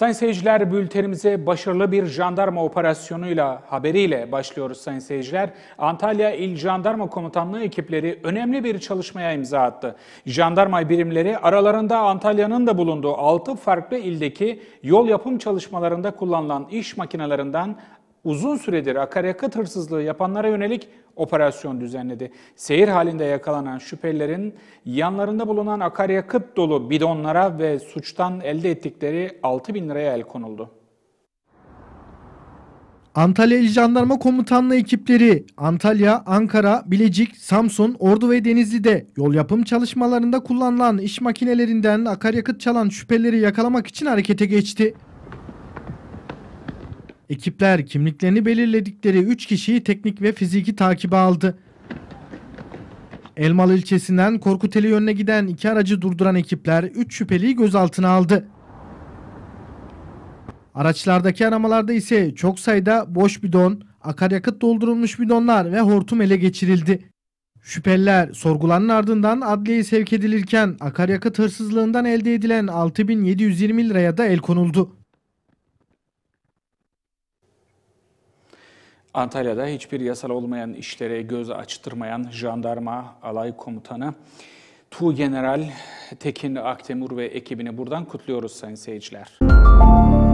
Sayın seyirciler bültenimize başarılı bir jandarma operasyonuyla haberiyle başlıyoruz sayın seyirciler. Antalya İl Jandarma Komutanlığı ekipleri önemli bir çalışmaya imza attı. Jandarma birimleri aralarında Antalya'nın da bulunduğu 6 farklı ildeki yol yapım çalışmalarında kullanılan iş makinelerinden uzun süredir akaryakıt hırsızlığı yapanlara yönelik operasyon düzenledi. Seyir halinde yakalanan şüphelilerin yanlarında bulunan akaryakıt dolu bidonlara ve suçtan elde ettikleri 6 bin liraya el konuldu. Antalya İl Jandarma Komutanlığı ekipleri Antalya, Ankara, Bilecik, Samsun, Ordu ve Denizli'de yol yapım çalışmalarında kullanılan iş makinelerinden akaryakıt çalan şüphelileri yakalamak için harekete geçti. Ekipler kimliklerini belirledikleri 3 kişiyi teknik ve fiziki takibe aldı. Elmalı ilçesinden Korkuteli yönüne giden iki aracı durduran ekipler 3 şüpheliyi gözaltına aldı. Araçlardaki aramalarda ise çok sayıda boş bidon, akaryakıt doldurulmuş bidonlar ve hortum ele geçirildi. Şüpheliler sorgulanın ardından adliyeye sevk edilirken akaryakıt hırsızlığından elde edilen 6720 liraya da el konuldu. Antalya'da hiçbir yasal olmayan işlere göz açtırmayan jandarma alay komutanı Tu General Tekin Aktemur ve ekibini buradan kutluyoruz sayın seyirciler. Müzik